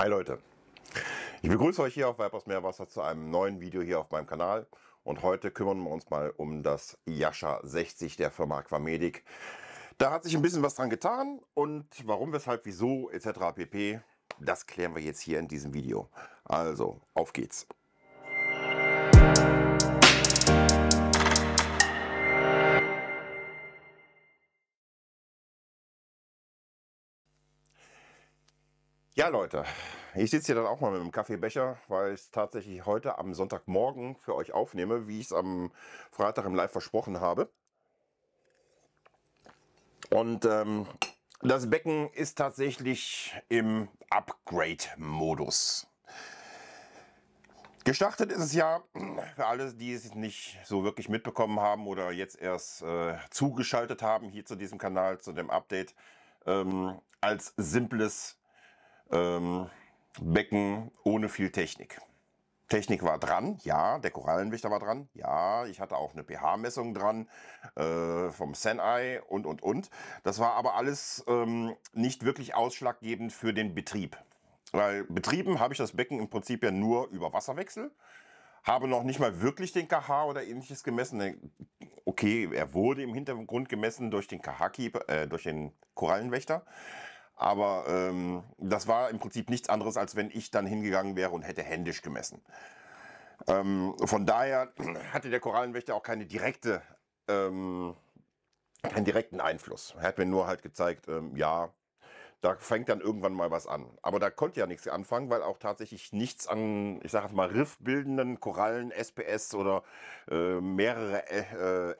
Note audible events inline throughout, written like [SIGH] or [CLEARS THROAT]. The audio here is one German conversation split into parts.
Hi Leute, ich begrüße euch hier auf Weibers Meerwasser zu einem neuen Video hier auf meinem Kanal und heute kümmern wir uns mal um das Yasha 60 der Firma Aquamedic. Da hat sich ein bisschen was dran getan und warum, weshalb, wieso etc. pp. Das klären wir jetzt hier in diesem Video. Also, auf geht's. Ja, Leute, ich sitze hier dann auch mal mit dem Kaffeebecher, weil ich tatsächlich heute am Sonntagmorgen für euch aufnehme, wie ich es am Freitag im Live versprochen habe. Und ähm, das Becken ist tatsächlich im Upgrade-Modus. Gestartet ist es ja, für alle, die es nicht so wirklich mitbekommen haben oder jetzt erst äh, zugeschaltet haben, hier zu diesem Kanal, zu dem Update, ähm, als simples ähm, Becken ohne viel Technik. Technik war dran, ja, der Korallenwächter war dran, ja, ich hatte auch eine pH-Messung dran äh, vom Senai und, und, und. Das war aber alles ähm, nicht wirklich ausschlaggebend für den Betrieb. Weil betrieben habe ich das Becken im Prinzip ja nur über Wasserwechsel, habe noch nicht mal wirklich den KH oder ähnliches gemessen. Okay, er wurde im Hintergrund gemessen durch den kh äh, durch den Korallenwächter. Aber ähm, das war im Prinzip nichts anderes, als wenn ich dann hingegangen wäre und hätte händisch gemessen. Ähm, von daher [CLEARS THROAT] hatte der Korallenwächter auch keine direkte, ähm, keinen direkten Einfluss. Er hat mir nur halt gezeigt, ähm, ja, da fängt dann irgendwann mal was an. Aber da konnte ja nichts anfangen, weil auch tatsächlich nichts an, ich sage mal, riffbildenden Korallen, SPS oder äh, mehrere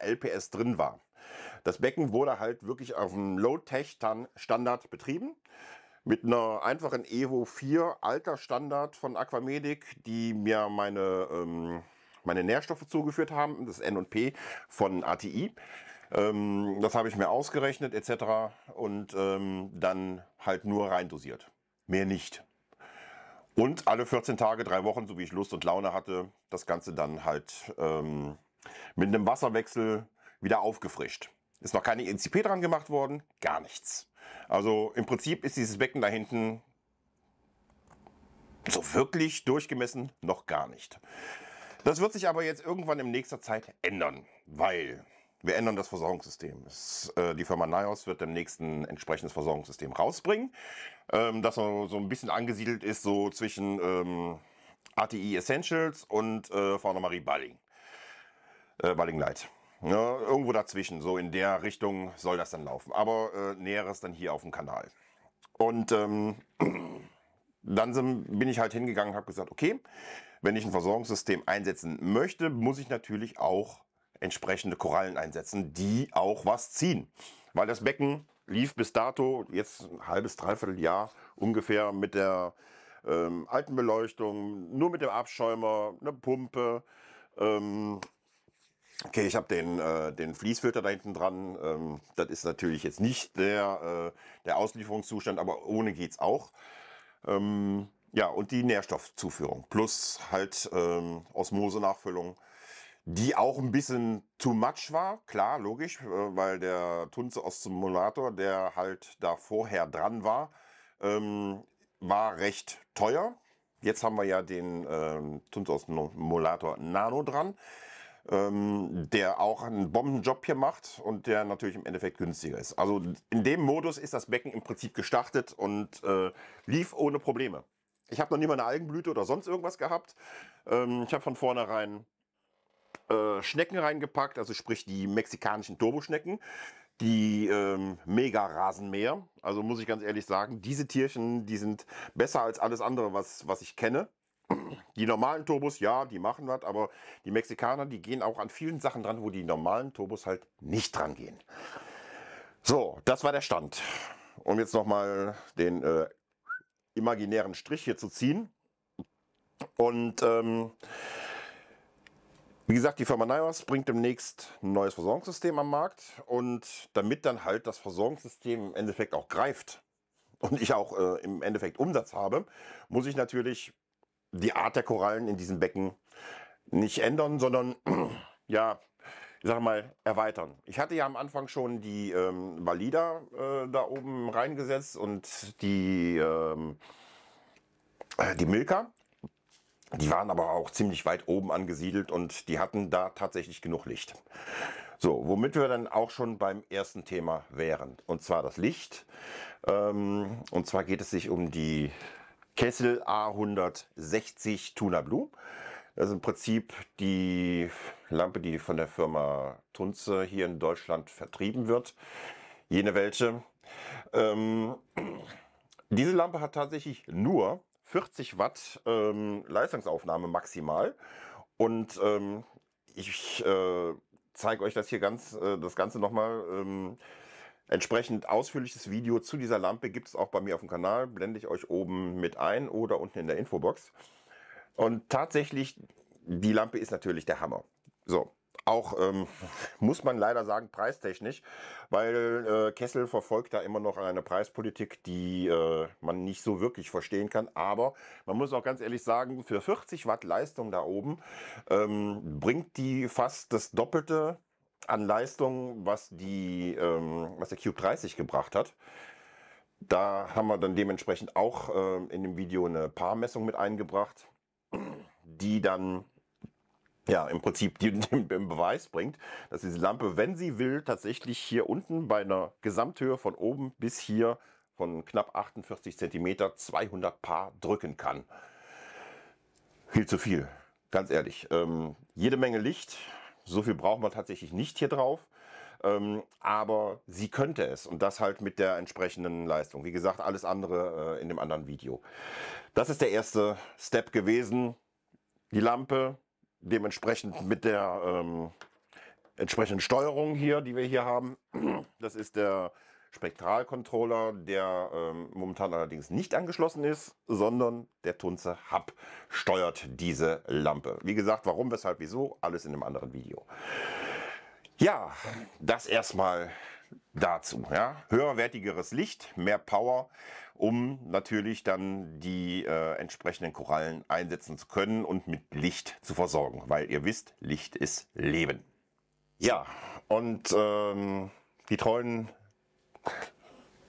äh, LPS drin war. Das Becken wurde halt wirklich auf dem Low-Tech-Standard betrieben. Mit einer einfachen Evo 4, alter Standard von Aquamedic, die mir meine, ähm, meine Nährstoffe zugeführt haben, das N und P von ATI. Ähm, das habe ich mir ausgerechnet etc. und ähm, dann halt nur reindosiert. Mehr nicht. Und alle 14 Tage, drei Wochen, so wie ich Lust und Laune hatte, das Ganze dann halt ähm, mit einem Wasserwechsel wieder aufgefrischt. Ist noch keine ECP dran gemacht worden, gar nichts. Also im Prinzip ist dieses Becken da hinten so wirklich durchgemessen noch gar nicht. Das wird sich aber jetzt irgendwann in nächster Zeit ändern, weil wir ändern das Versorgungssystem. Äh, die Firma Nios wird demnächst ein entsprechendes Versorgungssystem rausbringen, ähm, das so, ein bisschen angesiedelt ist so zwischen ähm, ATI Essentials und äh, Fauna Marie Balling. Äh, Balling Light. Ja, ne, irgendwo dazwischen, so in der Richtung soll das dann laufen. Aber äh, Näheres dann hier auf dem Kanal. Und ähm, [CLEARS THROAT] dann bin ich halt hingegangen und habe gesagt, okay, wenn ich ein Versorgungssystem einsetzen möchte, muss ich natürlich auch entsprechende Korallen einsetzen, die auch was ziehen. Weil das Becken lief bis dato jetzt ein halbes, dreiviertel Jahr ungefähr mit der ähm, alten Beleuchtung, nur mit dem Abschäumer, eine Pumpe, ähm, Okay, ich habe den, äh, den Fließfilter da hinten dran. Ähm, das ist natürlich jetzt nicht der, äh, der Auslieferungszustand, aber ohne geht es auch. Ähm, ja, und die Nährstoffzuführung plus halt ähm, Osmose-Nachfüllung, die auch ein bisschen too much war. Klar, logisch, äh, weil der tunze Simulator, der halt da vorher dran war, ähm, war recht teuer. Jetzt haben wir ja den ähm, Tunze-Osmolator Nano dran ähm, der auch einen Bombenjob hier macht und der natürlich im Endeffekt günstiger ist. Also in dem Modus ist das Becken im Prinzip gestartet und äh, lief ohne Probleme. Ich habe noch nie mal eine Algenblüte oder sonst irgendwas gehabt. Ähm, ich habe von vornherein äh, Schnecken reingepackt, also sprich die mexikanischen Turboschnecken, die ähm, Mega-Rasenmäher. Also muss ich ganz ehrlich sagen, diese Tierchen, die sind besser als alles andere, was, was ich kenne. Die normalen Turbos, ja, die machen was, aber die Mexikaner, die gehen auch an vielen Sachen dran, wo die normalen Turbos halt nicht dran gehen. So, das war der Stand. Um jetzt nochmal den äh, imaginären Strich hier zu ziehen. Und ähm, wie gesagt, die Firma Nios bringt demnächst ein neues Versorgungssystem am Markt. Und damit dann halt das Versorgungssystem im Endeffekt auch greift und ich auch äh, im Endeffekt Umsatz habe, muss ich natürlich die Art der Korallen in diesem Becken nicht ändern, sondern [CLEARS THROAT] ja, ich sag mal, erweitern. Ich hatte ja am Anfang schon die ähm, Valida äh, da oben reingesetzt und die, ähm, äh, die Milka. Die waren aber auch ziemlich weit oben angesiedelt und die hatten da tatsächlich genug Licht. So, womit wir dann auch schon beim ersten Thema wären. Und zwar das Licht. Ähm, und zwar geht es sich um die Kessel A160 Tuna Blue. Das ist im Prinzip die Lampe, die von der Firma Tunze hier in Deutschland vertrieben wird. Jene welche. Ähm, diese Lampe hat tatsächlich nur 40 Watt ähm, Leistungsaufnahme maximal. Und ähm, ich äh, zeige euch das hier ganz, äh, das Ganze nochmal. Ähm, Entsprechend ausführliches Video zu dieser Lampe gibt es auch bei mir auf dem Kanal, blende ich euch oben mit ein oder unten in der Infobox. Und tatsächlich, die Lampe ist natürlich der Hammer. So, auch ähm, [LAUGHS] muss man leider sagen preistechnisch, weil äh, Kessel verfolgt da immer noch eine Preispolitik, die äh, man nicht so wirklich verstehen kann. Aber man muss auch ganz ehrlich sagen, für 40 Watt Leistung da oben ähm, bringt die fast das Doppelte an Leistung, was, die, ähm, was der Cube 30 gebracht hat. Da haben wir dann dementsprechend auch äh, in dem Video eine Paarmessung mit eingebracht, die dann ja, im Prinzip den, [LAUGHS] den, den, Beweis bringt, dass diese Lampe, wenn sie will, tatsächlich hier unten bei einer Gesamthöhe von oben bis hier von knapp 48 cm 200 Paar drücken kann. Viel zu viel, ganz ehrlich. Ähm, jede Menge Licht, so viel brauchen wir tatsächlich nicht hier drauf. Ähm, aber sie könnte es und das halt mit der entsprechenden Leistung. Wie gesagt, alles andere äh, in dem anderen Video. Das ist der erste Step gewesen. Die Lampe dementsprechend mit der ähm, entsprechenden Steuerung hier, die wir hier haben. Das ist der Spektralcontroller, der ähm, momentan allerdings nicht angeschlossen ist, sondern der Tunze Hub steuert diese Lampe. Wie gesagt, warum, weshalb, wieso, alles in einem anderen Video. Ja, das erstmal dazu. Ja. Höherwertigeres Licht, mehr Power, um natürlich dann die äh, entsprechenden Korallen einsetzen zu können und mit Licht zu versorgen, weil ihr wisst, Licht ist Leben. Ja, und ähm, die treuen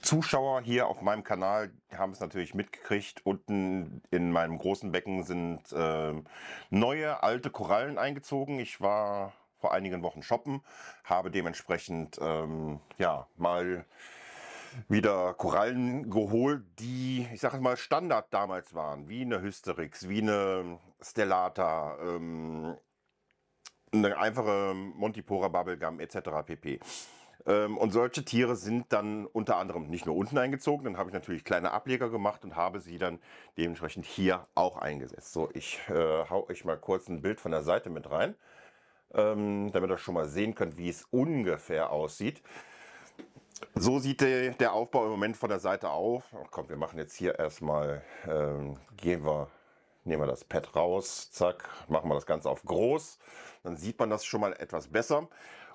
Zuschauer hier auf meinem Kanal haben es natürlich mitgekriegt. Unten in meinem großen Becken sind äh, neue alte Korallen eingezogen. Ich war vor einigen Wochen shoppen, habe dementsprechend ähm, ja mal wieder Korallen geholt, die, ich sage mal, Standard damals waren, wie eine Hysterix, wie eine Stellata, ähm, eine einfache Montipora Bubblegum etc. pp. Ähm, und solche Tiere sind dann unter anderem nicht nur unten eingezogen, dann habe ich natürlich kleine Ableger gemacht und habe sie dann dementsprechend hier auch eingesetzt. So, ich äh, hau euch mal kurz ein Bild von der Seite mit rein, ähm, damit ihr schon mal sehen könnt, wie es ungefähr aussieht. So sieht de, der Aufbau im Moment von der Seite auf. Oh, komm, wir machen jetzt hier erstmal, ähm, gehen wir nehmen wir das Pad raus, zack, machen wir das Ganze auf groß, dann sieht man das schon mal etwas besser.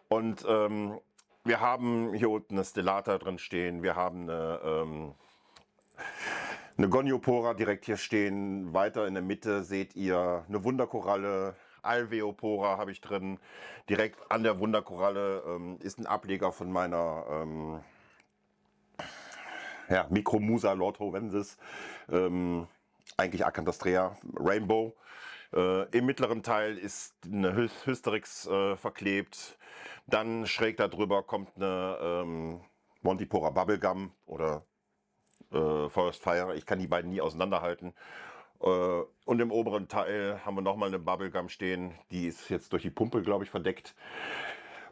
Und ähm, wir haben hier unten eine Stellata drin stehen, wir haben eine, ähm, eine Goniopora direkt hier stehen. Weiter in der Mitte seht ihr eine Wunderkoralle, Alveopora habe ich drin. Direkt an der Wunderkoralle ähm, ist ein Ableger von meiner ähm, ja, Micromusa lordovensis, ähm, eigentlich Acanthastrea Rainbow. Äh, Im mittleren Teil ist eine Hysterix äh, verklebt. Dann schräg darüber kommt eine ähm, Monty Pora Bubblegum oder äh, Forest Fire. Ich kann die beiden nie auseinanderhalten. Äh, und im oberen Teil haben wir nochmal eine Bubblegum stehen. Die ist jetzt durch die Pumpe, glaube ich, verdeckt.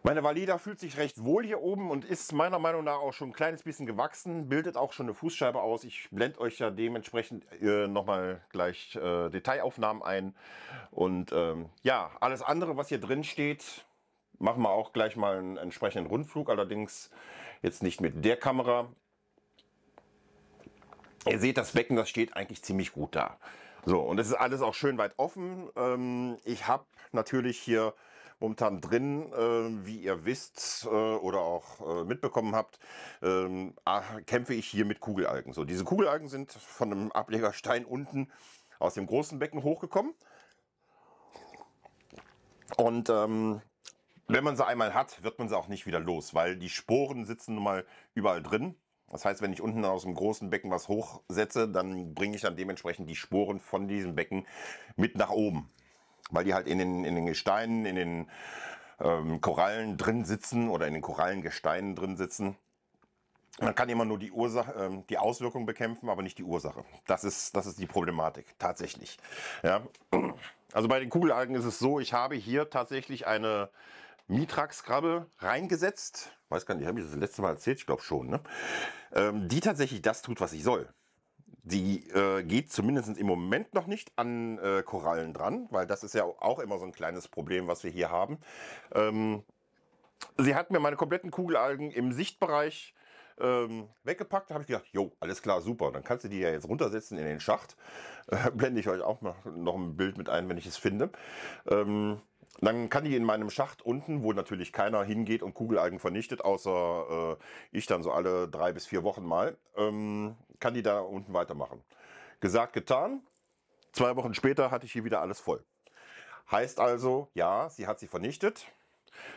Meine Valida fühlt sich recht wohl hier oben und ist meiner Meinung nach auch schon ein kleines bisschen gewachsen, bildet auch schon eine Fußscheibe aus. Ich blende euch ja dementsprechend äh, nochmal gleich äh, Detailaufnahmen ein. Und ähm, ja, alles andere, was hier drin steht, machen wir auch gleich mal einen entsprechenden Rundflug, allerdings jetzt nicht mit der Kamera. Ihr seht, das Becken, das steht eigentlich ziemlich gut da. So, und es ist alles auch schön weit offen. Ähm, ich habe natürlich hier momentan drin, äh, wie ihr wisst äh, oder auch äh, mitbekommen habt, ähm, ah, kämpfe ich hier mit Kugelalgen. So, diese Kugelalgen sind von einem Ablegerstein unten aus dem großen Becken hochgekommen. Und ähm, wenn man sie einmal hat, wird man sie auch nicht wieder los, weil die Sporen sitzen nun mal überall drin. Das heißt, wenn ich unten aus dem großen Becken was hochsetze, dann bringe ich dann dementsprechend die Sporen von diesem Becken mit nach oben. Weil die halt in den, in den Gesteinen, in den ähm, Korallen drin sitzen oder in den Korallengesteinen drin sitzen. Man kann immer nur die Ursache, ähm, die Auswirkung bekämpfen, aber nicht die Ursache. Das ist, das ist die Problematik, tatsächlich. Ja. Also bei den Kugelalgen ist es so, ich habe hier tatsächlich eine Mitrax-Krabbe reingesetzt. Weiß gar nicht, habe ich das letzte Mal erzählt? Ich glaube schon. Ne? Ähm, die tatsächlich das tut, was ich soll. Die äh, geht zumindest im Moment noch nicht an äh, Korallen dran, weil das ist ja auch immer so ein kleines Problem, was wir hier haben. Ähm, sie hat mir meine kompletten Kugelalgen im Sichtbereich ähm, weggepackt. Da habe ich gedacht, jo, alles klar, super. Dann kannst du die ja jetzt runtersetzen in den Schacht. Äh, [LAUGHS] blende ich euch auch noch ein Bild mit ein, wenn ich es finde. Ähm, dann kann die in meinem Schacht unten, wo natürlich keiner hingeht und Kugelalgen vernichtet, außer äh, ich dann so alle drei bis vier Wochen mal, ähm, kann die da unten weitermachen. Gesagt, getan. Zwei Wochen später hatte ich hier wieder alles voll. Heißt also, ja, sie hat sie vernichtet.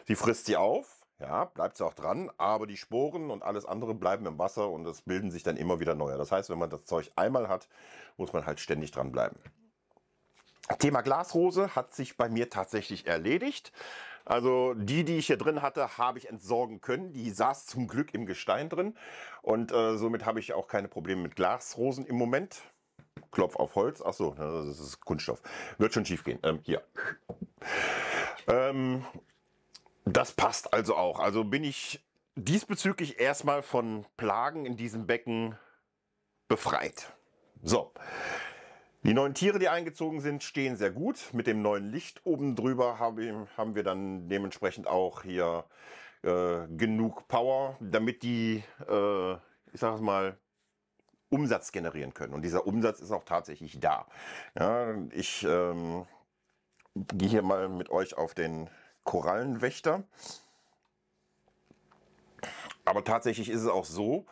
Sie frisst sie auf. Ja, bleibt sie auch dran. Aber die Sporen und alles andere bleiben im Wasser und es bilden sich dann immer wieder neue. Das heißt, wenn man das Zeug einmal hat, muss man halt ständig dranbleiben. Thema Glasrose hat sich bei mir tatsächlich erledigt. Also die, die ich hier drin hatte, habe ich entsorgen können. Die saß zum Glück im Gestein drin und äh, somit habe ich auch keine Probleme mit Glasrosen im Moment. Klopf auf Holz. Achso, das ist Kunststoff. Wird schon schief gehen. Ähm, hier. Ähm, das passt also auch. Also bin ich diesbezüglich erstmal von Plagen in diesem Becken befreit. So, die neuen Tiere, die eingezogen sind, stehen sehr gut. Mit dem neuen Licht oben drüber haben wir dann dementsprechend auch hier äh, genug Power, damit die, äh, ich sag mal, Umsatz generieren können. Und dieser Umsatz ist auch tatsächlich da. Ja, ich ähm, gehe hier mal mit euch auf den Korallenwächter. Aber tatsächlich ist es auch so,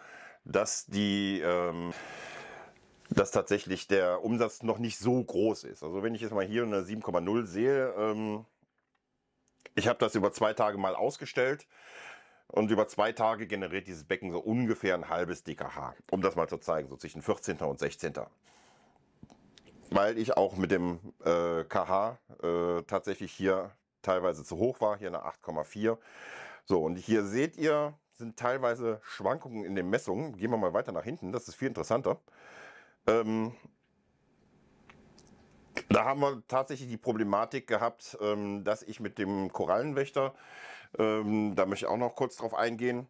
dass die... Ähm, dass tatsächlich der Umsatz noch nicht so groß ist. Also wenn ich jetzt mal hier eine 7,0 sehe, ähm, ich habe das über zwei Tage mal ausgestellt und über zwei Tage generiert dieses Becken so ungefähr ein halbes DKH, um das mal zu zeigen, so zwischen 14. und 16. Weil ich auch mit dem äh, KH äh, tatsächlich hier teilweise zu hoch war, hier eine 8,4. So, und hier seht ihr, sind teilweise Schwankungen in den Messungen. Gehen wir mal weiter nach hinten, das ist viel interessanter. Ähm, da haben wir tatsächlich die Problematik gehabt, ähm, dass ich mit dem Korallenwächter, ähm, da möchte ich auch noch kurz drauf eingehen,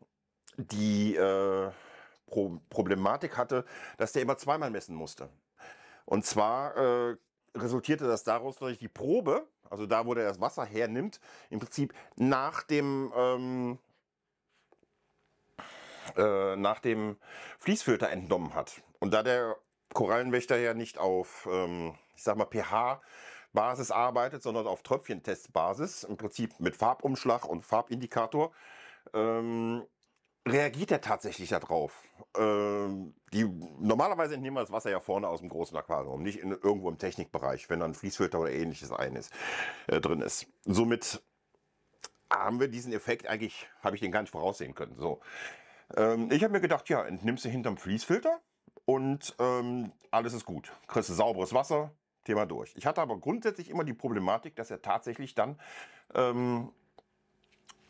die äh, Pro Problematik hatte, dass der immer zweimal messen musste. Und zwar äh, resultierte das daraus, dass ich die Probe, also da, wo der das Wasser hernimmt, im Prinzip nach dem, ähm, äh, nach dem Fließfilter entnommen hat. Und da der Korallenwächter ja nicht auf, ähm, ich sag mal, pH-Basis arbeitet, sondern auf Tröpfchentestbasis, im Prinzip mit Farbumschlag und Farbindikator, ähm, reagiert er tatsächlich darauf. Ähm, normalerweise entnehmen wir das Wasser ja vorne aus dem großen Aquarium, nicht in, irgendwo im Technikbereich, wenn dann Fließfilter oder ähnliches ein ist, äh, drin ist. Somit haben wir diesen Effekt eigentlich, habe ich den gar nicht voraussehen können. So, ähm, Ich habe mir gedacht, ja, entnimmst du hinterm Fließfilter, und ähm, alles ist gut. Kriegst du sauberes Wasser, Thema durch. Ich hatte aber grundsätzlich immer die Problematik, dass er tatsächlich dann ähm,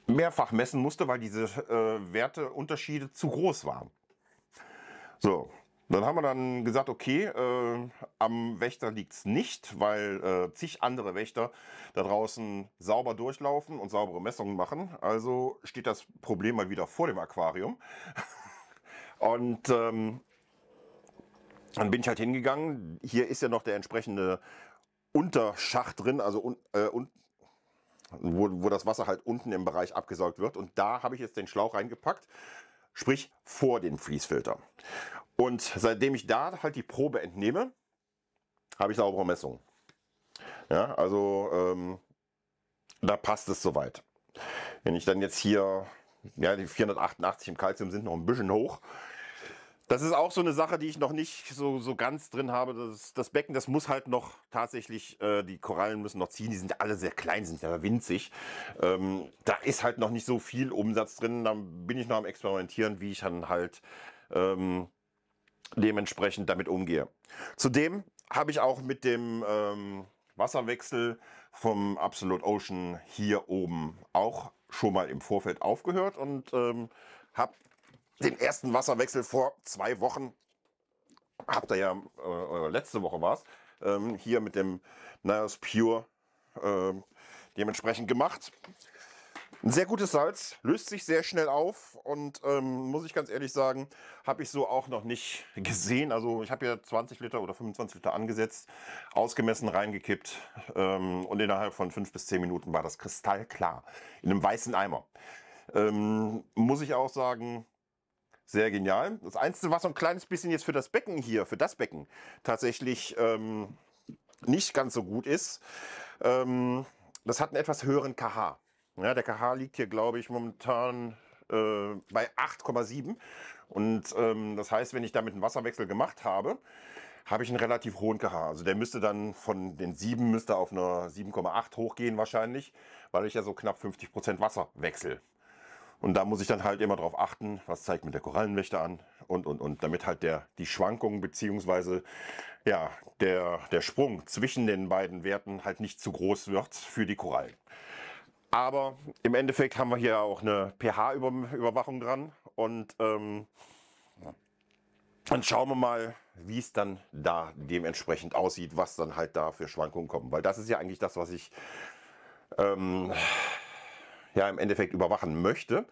mehrfach messen musste, weil diese äh, Werteunterschiede zu groß waren. So, dann haben wir dann gesagt, okay, äh, am Wächter liegt es nicht, weil äh, zig andere Wächter da draußen sauber durchlaufen und saubere Messungen machen. Also steht das Problem mal wieder vor dem Aquarium. [LAUGHS] und ähm, dann bin ich halt hingegangen. Hier ist ja noch der entsprechende Unterschacht drin, also un, äh, un, wo, wo das Wasser halt unten im Bereich abgesaugt wird. Und da habe ich jetzt den Schlauch reingepackt, sprich vor den Fließfilter. Und seitdem ich da halt die Probe entnehme, habe ich saubere Messungen. Ja, also ähm, da passt es soweit. Wenn ich dann jetzt hier, ja, die 488 im Kalzium sind noch ein bisschen hoch. Das ist auch so eine Sache, die ich noch nicht so, so ganz drin habe. Das, das Becken, das muss halt noch tatsächlich, äh, die Korallen müssen noch ziehen. Die sind alle sehr klein, sind ja winzig. Ähm, da ist halt noch nicht so viel Umsatz drin. Da bin ich noch am Experimentieren, wie ich dann halt ähm, dementsprechend damit umgehe. Zudem habe ich auch mit dem ähm, Wasserwechsel vom Absolute Ocean hier oben auch schon mal im Vorfeld aufgehört und ähm, habe den ersten Wasserwechsel vor zwei Wochen. Habt ihr ja, äh, äh letzte Woche war es, ähm, hier mit dem Nios Pure äh, dementsprechend gemacht. Ein sehr gutes Salz, löst sich sehr schnell auf und ähm, muss ich ganz ehrlich sagen, habe ich so auch noch nicht gesehen. Also ich habe hier 20 Liter oder 25 Liter angesetzt, ausgemessen, reingekippt ähm, und innerhalb von 5 bis 10 Minuten war das kristallklar in einem weißen Eimer. Ähm, muss ich auch sagen, sehr genial. Das Einzige, was so ein kleines bisschen jetzt für das Becken hier, für das Becken tatsächlich ähm, nicht ganz so gut ist, ähm, das hat einen etwas höheren KH. Ja, der KH liegt hier, glaube ich, momentan äh, bei 8,7. Und ähm, das heißt, wenn ich damit einen Wasserwechsel gemacht habe, habe ich einen relativ hohen KH. Also der müsste dann von den 7 müsste auf eine 7,8 hochgehen wahrscheinlich, weil ich ja so knapp 50% Wasser wechsle. Und da muss ich dann halt immer darauf achten, was zeigt mir der Korallenwächter an und, und, und, damit halt der, die Schwankungen bzw. ja, der, der Sprung zwischen den beiden Werten halt nicht zu groß wird für die Korallen. Aber im Endeffekt haben wir hier auch eine pH-Überwachung dran und ähm, dann schauen wir mal, wie es dann da dementsprechend aussieht, was dann halt da für Schwankungen kommen. Weil das ist ja eigentlich das, was ich ähm, ja im Endeffekt überwachen möchte.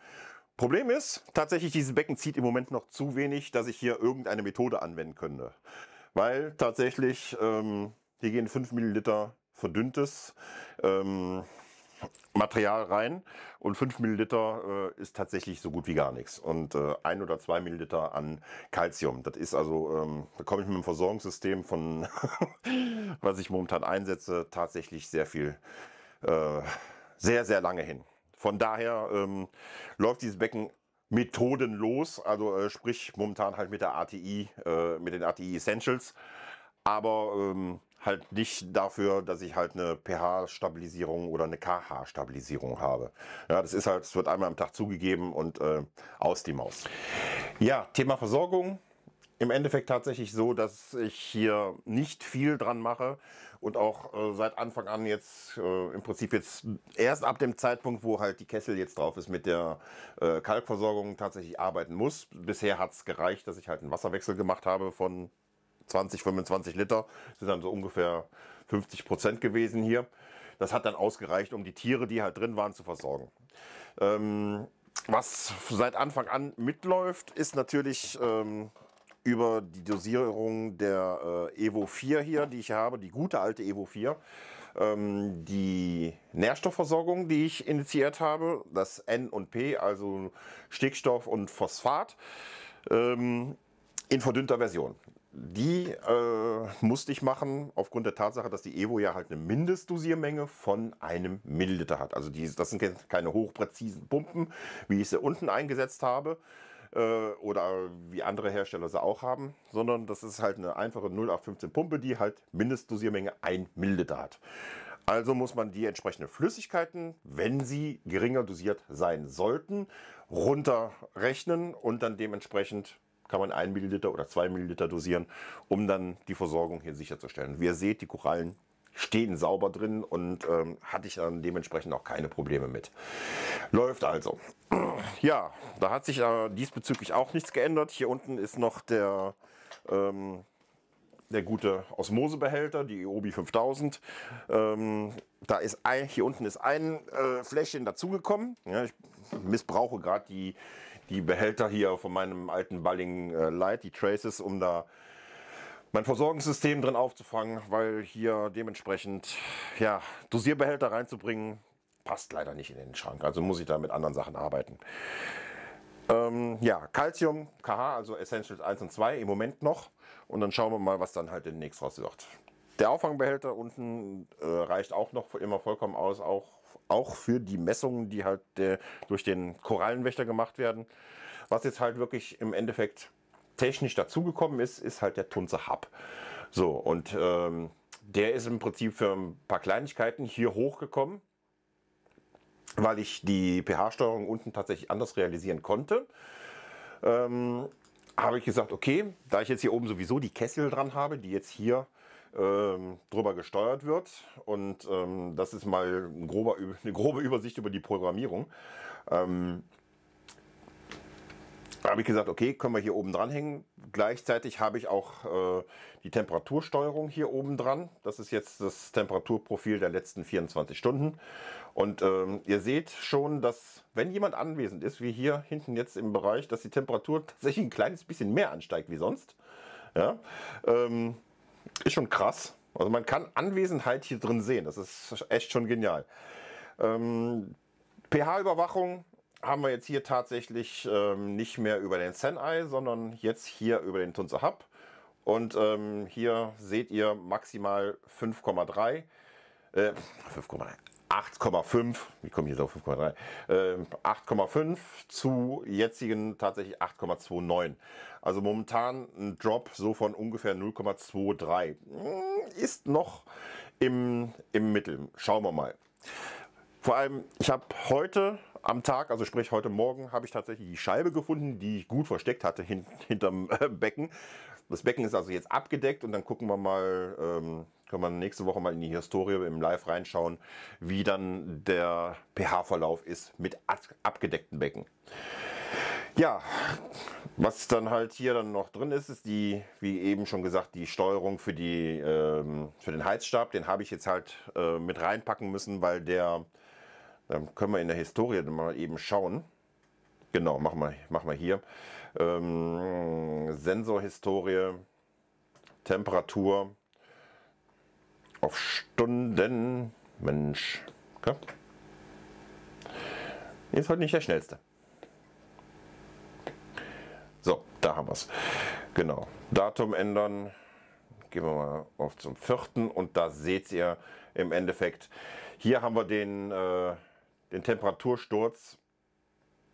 Problem ist, tatsächlich dieses Becken zieht im Moment noch zu wenig, dass ich hier irgendeine Methode anwenden könnte. Weil tatsächlich, ähm, hier gehen 5 Milliliter verdünntes ähm, Material rein und 5 Milliliter äh, ist tatsächlich so gut wie gar nichts. Und äh, ein oder zwei Milliliter an Calcium. Das ist also, ähm, da komme ich mit dem Versorgungssystem von, [LAUGHS] was ich momentan einsetze, tatsächlich sehr viel, äh, sehr, sehr lange hin. Von daher ähm, läuft dieses Becken methodenlos, also äh, sprich momentan halt mit der ATI, äh, mit den ATI Essentials, aber ähm, halt nicht dafür, dass ich halt eine pH-Stabilisierung oder eine KH-Stabilisierung habe. Ja, das ist halt, es wird einmal am Tag zugegeben und äh, aus die Maus. Ja, Thema Versorgung. Im Endeffekt tatsächlich so, dass ich hier nicht viel dran mache, und auch äh, seit Anfang an jetzt äh, im Prinzip jetzt erst ab dem Zeitpunkt, wo halt die Kessel jetzt drauf ist mit der äh, Kalkversorgung tatsächlich arbeiten muss. Bisher hat es gereicht, dass ich halt einen Wasserwechsel gemacht habe von 20, 25 Liter. Das sind dann so ungefähr 50 Prozent gewesen hier. Das hat dann ausgereicht, um die Tiere, die halt drin waren, zu versorgen. Ähm, was seit Anfang an mitläuft, ist natürlich ähm, über die Dosierung der äh, Evo 4 hier, die ich habe, die gute alte Evo 4, ähm, die Nährstoffversorgung, die ich initiiert habe, das N und P, also Stickstoff und Phosphat, ähm, in verdünnter Version. Die äh, musste ich machen aufgrund der Tatsache, dass die Evo ja halt eine Mindestdosiermenge von einem Milliliter hat. Also die, das sind keine hochpräzisen Pumpen, wie ich sie unten eingesetzt habe. Äh, oder wie andere Hersteller sie auch haben, sondern das ist halt eine einfache 0815 Pumpe, die halt Mindestdosiermenge 1 Milliliter hat. Also muss man die entsprechenden Flüssigkeiten, wenn sie geringer dosiert sein sollten, runterrechnen und dann dementsprechend kann man 1 Milliliter oder 2 Milliliter dosieren, um dann die Versorgung hier sicherzustellen. Wie ihr seht, die Korallen stehen sauber drin und ähm, hatte ich dann dementsprechend auch keine Probleme mit. Läuft also. [CLEARS THROAT] Ja, da hat sich äh, diesbezüglich auch nichts geändert. Hier unten ist noch der, ähm, der gute Osmosebehälter, die Obi 5000. Ähm, da ist ein, hier unten ist ein äh, Fläschchen dazugekommen. Ja, ich missbrauche gerade die, die Behälter hier von meinem alten Balling äh, Light, die Traces, um da mein Versorgungssystem drin aufzufangen, weil hier dementsprechend ja, Dosierbehälter reinzubringen, passt leider nicht in den Schrank. Also muss ich da mit anderen Sachen arbeiten. Ähm, ja, Calcium, KH, also Essentials 1 und 2 im Moment noch. Und dann schauen wir mal, was dann halt demnächst raus wird. Der Auffangbehälter unten äh, reicht auch noch immer vollkommen aus, auch, auch für die Messungen, die halt äh, durch den Korallenwächter gemacht werden. Was jetzt halt wirklich im Endeffekt technisch dazugekommen ist, ist halt der Tunze Hub. So, und ähm, der ist im Prinzip für ein paar Kleinigkeiten hier hochgekommen, weil ich die pH-Steuerung unten tatsächlich anders realisieren konnte. Ähm, habe ich gesagt, okay, da ich jetzt hier oben sowieso die Kessel dran habe, die jetzt hier ähm, drüber gesteuert wird und ähm, das ist mal ein grober, eine grobe Übersicht über die Programmierung, ähm, habe ich gesagt, okay, können wir hier oben dran hängen. Gleichzeitig habe ich auch äh, die Temperatursteuerung hier oben dran. Das ist jetzt das Temperaturprofil der letzten 24 Stunden. Und ähm, ihr seht schon, dass wenn jemand anwesend ist, wie hier hinten jetzt im Bereich, dass die Temperatur tatsächlich ein kleines bisschen mehr ansteigt wie sonst. Ja, ähm, ist schon krass. Also man kann Anwesenheit hier drin sehen. Das ist echt schon genial. Ähm, pH-Überwachung haben wir jetzt hier tatsächlich ähm, nicht mehr über den Senai, sondern jetzt hier über den Tunza Hub. Und ähm, hier seht ihr maximal 5,3, äh, 5,3, 8,5, wie komme ich jetzt 5,3? Äh, 8,5 zu jetzigen tatsächlich 8,29. Also momentan ein Drop so von ungefähr 0,23. Hm, ist noch im, im Mittel. Schauen wir mal. Vor allem, ich habe heute am Tag, also sprich heute Morgen, habe ich tatsächlich die Scheibe gefunden, die ich gut versteckt hatte hint [LAUGHS] hinterm äh, Becken. Das Becken ist also jetzt abgedeckt und dann gucken wir mal, ähm, können wir nächste Woche mal in die Historie im Live reinschauen, wie dann der pH-Verlauf ist mit abgedeckten Becken. Ja, was dann halt hier dann noch drin ist, ist die, wie eben schon gesagt, die Steuerung für, die, ähm, für den Heizstab. Den habe ich jetzt halt äh, mit reinpacken müssen, weil der dann können wir in der Historie mal eben schauen. Genau, machen wir, machen wir hier. Ähm, Sensorhistorie, Temperatur auf Stunden. Mensch, okay. ist heute nicht der schnellste. So, da haben wir es. Genau, Datum ändern. Gehen wir mal auf zum vierten und da seht ihr im Endeffekt, hier haben wir den... Äh, den Temperatursturz,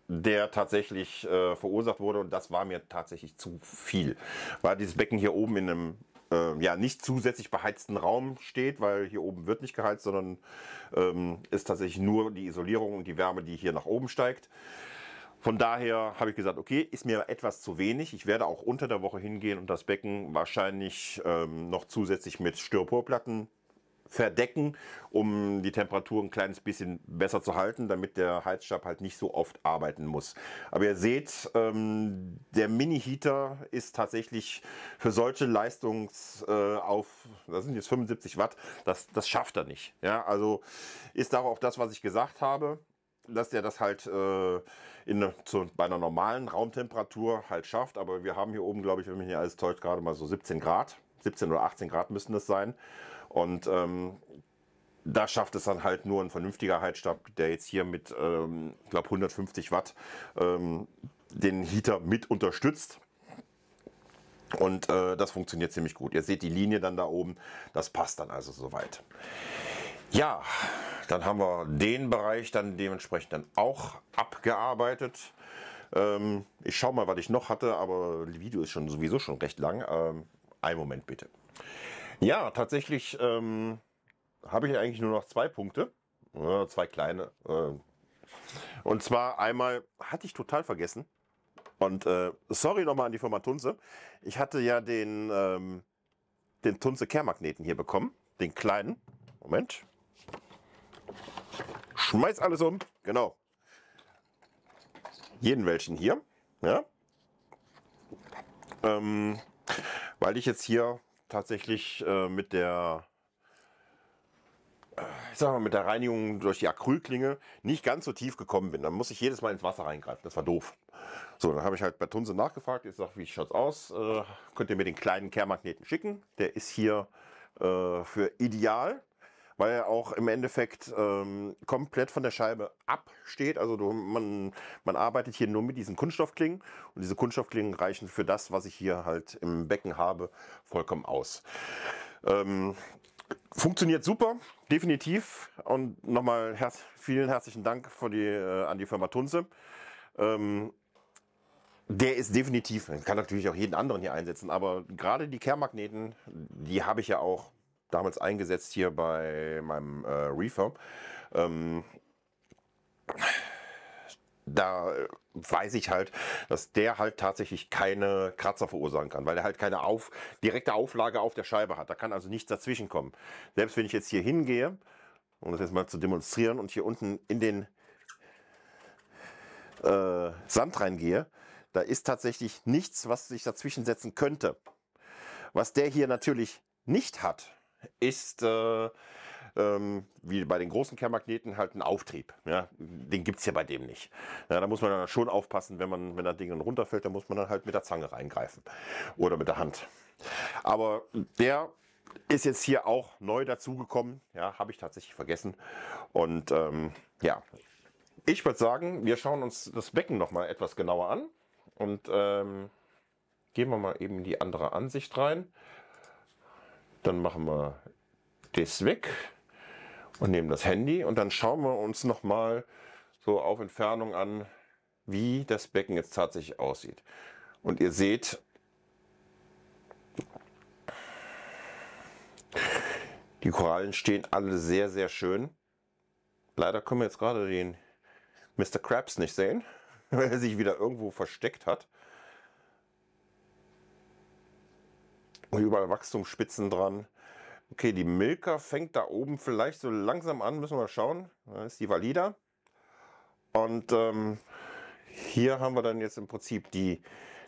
der tatsächlich äh, verursacht wurde. Und das war mir tatsächlich zu viel. Weil dieses Becken hier oben in einem äh, ja, nicht zusätzlich beheizten Raum steht, weil hier oben wird nicht geheizt, sondern ähm, ist tatsächlich nur die Isolierung und die Wärme, die hier nach oben steigt. Von daher habe ich gesagt, okay, ist mir etwas zu wenig. Ich werde auch unter der Woche hingehen und das Becken wahrscheinlich ähm, noch zusätzlich mit Styroporplatten verdecken, um die Temperatur ein kleines bisschen besser zu halten, damit der Heizstab halt nicht so oft arbeiten muss. Aber ihr seht, ähm, der Mini-Heater ist tatsächlich für solche Leistungsauf, äh, das sind jetzt 75 Watt, das, das schafft er nicht. Ja, also ist darauf auch das, was ich gesagt habe dass der das halt äh, in, zu, bei einer normalen Raumtemperatur halt schafft. Aber wir haben hier oben, glaube ich, wenn mich nicht alles täuscht, gerade mal so 17 Grad. 17 oder 18 Grad müssen das sein. Und ähm, da schafft es dann halt nur ein vernünftiger Heizstab, der jetzt hier mit, ähm, ich glaube, 150 Watt ähm, den Heater mit unterstützt. Und äh, das funktioniert ziemlich gut. Ihr seht die Linie dann da oben. Das passt dann also soweit. Ja, dann haben wir den Bereich dann dementsprechend dann auch abgearbeitet. Ähm, ich schaue mal, was ich noch hatte, aber das Video ist schon sowieso schon recht lang. Ähm, einen Moment bitte. Ja, tatsächlich ähm, habe ich eigentlich nur noch zwei Punkte. Ja, zwei kleine. Äh. Und zwar einmal, hatte ich total vergessen. Und äh, sorry nochmal an die Firma Tunze. Ich hatte ja den, ähm, den Tunze Kehrmagneten hier bekommen. Den kleinen. Moment. Schmeiß alles um. Genau. Jeden welchen hier. Ja. Ähm, weil ich jetzt hier tatsächlich äh, mit der äh, ich sag mal, mit der Reinigung durch die Acrylklinge nicht ganz so tief gekommen bin. Dann muss ich jedes Mal ins Wasser reingreifen. Das war doof. So, dann habe ich halt bei Tunse nachgefragt. Ich sage, wie schaut's aus? Äh, könnt ihr mir den kleinen Kehrmagneten schicken? Der ist hier äh, für ideal weil er auch im Endeffekt ähm, komplett von der Scheibe absteht. Also du, man, man arbeitet hier nur mit diesen Kunststoffklingen und diese Kunststoffklingen reichen für das, was ich hier halt im Becken habe, vollkommen aus. Ähm, Funktioniert super, definitiv. Und nochmal her vielen herzlichen Dank die, äh, an die Firma Tunse. Ähm, der ist definitiv, kann natürlich auch jeden anderen hier einsetzen, aber gerade die Kernmagneten, die habe ich ja auch damals eingesetzt hier bei meinem äh, Reefer. Ähm, da weiß ich halt, dass der halt tatsächlich keine Kratzer verursachen kann, weil er halt keine auf, direkte Auflage auf der Scheibe hat. Da kann also nichts dazwischen kommen. Selbst wenn ich jetzt hier hingehe, um das jetzt mal zu demonstrieren, und hier unten in den äh, Sand reingehe, da ist tatsächlich nichts, was sich dazwischen setzen könnte. Was der hier natürlich nicht hat, ist äh, ähm, wie bei den großen Kernmagneten halt ein Auftrieb. Ja? Den gibt es ja bei dem nicht. Ja, da muss man dann schon aufpassen, wenn man, wenn das Ding dann runterfällt, da muss man dann halt mit der Zange reingreifen oder mit der Hand. Aber der ist jetzt hier auch neu dazugekommen. Ja, habe ich tatsächlich vergessen. Und ähm, ja, ich würde sagen, wir schauen uns das Becken nochmal etwas genauer an. Und ähm, gehen wir mal eben in die andere Ansicht rein. Dann machen wir das weg und nehmen das Handy und dann schauen wir uns nochmal so auf Entfernung an, wie das Becken jetzt tatsächlich aussieht. Und ihr seht, die Korallen stehen alle sehr, sehr schön. Leider können wir jetzt gerade den Mr. Krabs nicht sehen, [LAUGHS] weil er sich wieder irgendwo versteckt hat. überall Wachstumsspitzen dran. Okay, die Milka fängt da oben vielleicht so langsam an, müssen wir schauen. Da ist die Valida. Und ähm, hier haben wir dann jetzt im Prinzip die,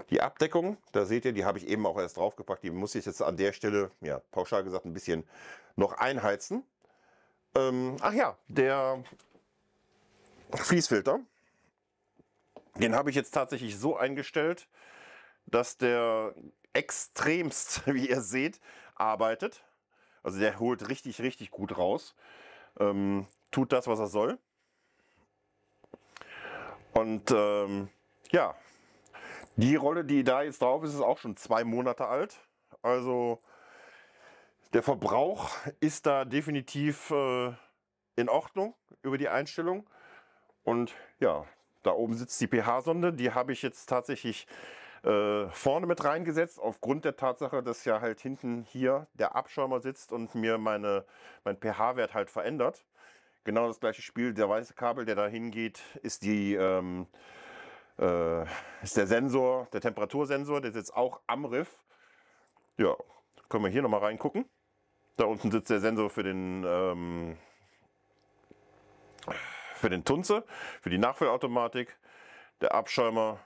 die Abdeckung. Da seht ihr, die habe ich eben auch erst draufgepackt. Die muss ich jetzt an der Stelle, ja, pauschal gesagt, ein bisschen noch einheizen. Ähm, ach ja, der Fließfilter. Den habe ich jetzt tatsächlich so eingestellt, dass der extremst, [LAUGHS] wie ihr seht, arbeitet. Also der holt richtig, richtig gut raus. Ähm, tut das, was er soll. Und ähm, ja, die Rolle, die da jetzt drauf ist, ist auch schon zwei Monate alt. Also der Verbrauch ist da definitiv äh, in Ordnung über die Einstellung. Und ja, da oben sitzt die pH-Sonde. Die habe ich jetzt tatsächlich äh, vorne mit reingesetzt, aufgrund der Tatsache, dass ja halt hinten hier der Abschäumer sitzt und mir meine, mein pH-Wert halt verändert. Genau das gleiche Spiel, der weiße Kabel, der da hingeht, ist die... Ähm, äh, ist der Sensor, der Temperatursensor, der sitzt auch am Riff. Ja, können wir hier nochmal reingucken. Da unten sitzt der Sensor für den, ähm, für den Tunze, für die Nachfüllautomatik. Der Abschäumer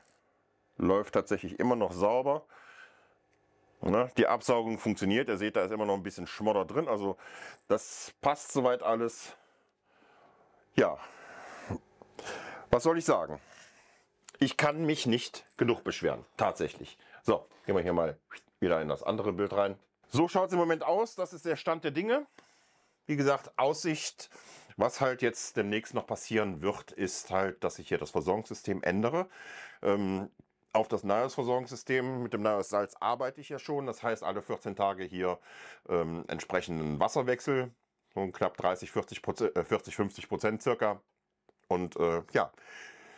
läuft tatsächlich immer noch sauber. Ne? die Absaugung funktioniert. Ihr seht, da ist immer noch ein bisschen Schmodder drin. Also das passt soweit alles. Ja, was soll ich sagen? Ich kann mich nicht genug beschweren, tatsächlich. So, gehen wir hier mal wieder in das andere Bild rein. So schaut es im Moment aus. Das ist der Stand der Dinge. Wie gesagt, Aussicht, was halt jetzt demnächst noch passieren wird, ist halt, dass ich hier das Versorgungssystem ändere. Ähm, auf das NIOS-Versorgungssystem. Mit dem NIOS-Salz arbeite ich ja schon. Das heißt, alle 14 Tage hier ähm, entsprechenden Wasserwechsel. So knapp 30, 40, äh, 40, 50 Prozent circa. Und äh, ja,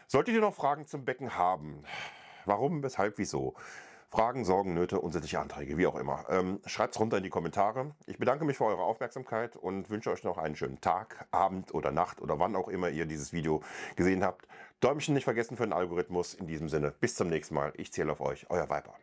solltet ihr noch Fragen zum Becken haben, warum, weshalb, wieso, Fragen, Sorgen, Nöte, unsägliche Anträge, wie auch immer, ähm, schreibt es runter in die Kommentare. Ich bedanke mich für eure Aufmerksamkeit und wünsche euch noch einen schönen Tag, Abend oder Nacht oder wann auch immer ihr dieses Video gesehen habt. Däumchen nicht vergessen für den Algorithmus. In diesem Sinne, bis zum nächsten Mal. Ich zähle auf euch, euer Viper.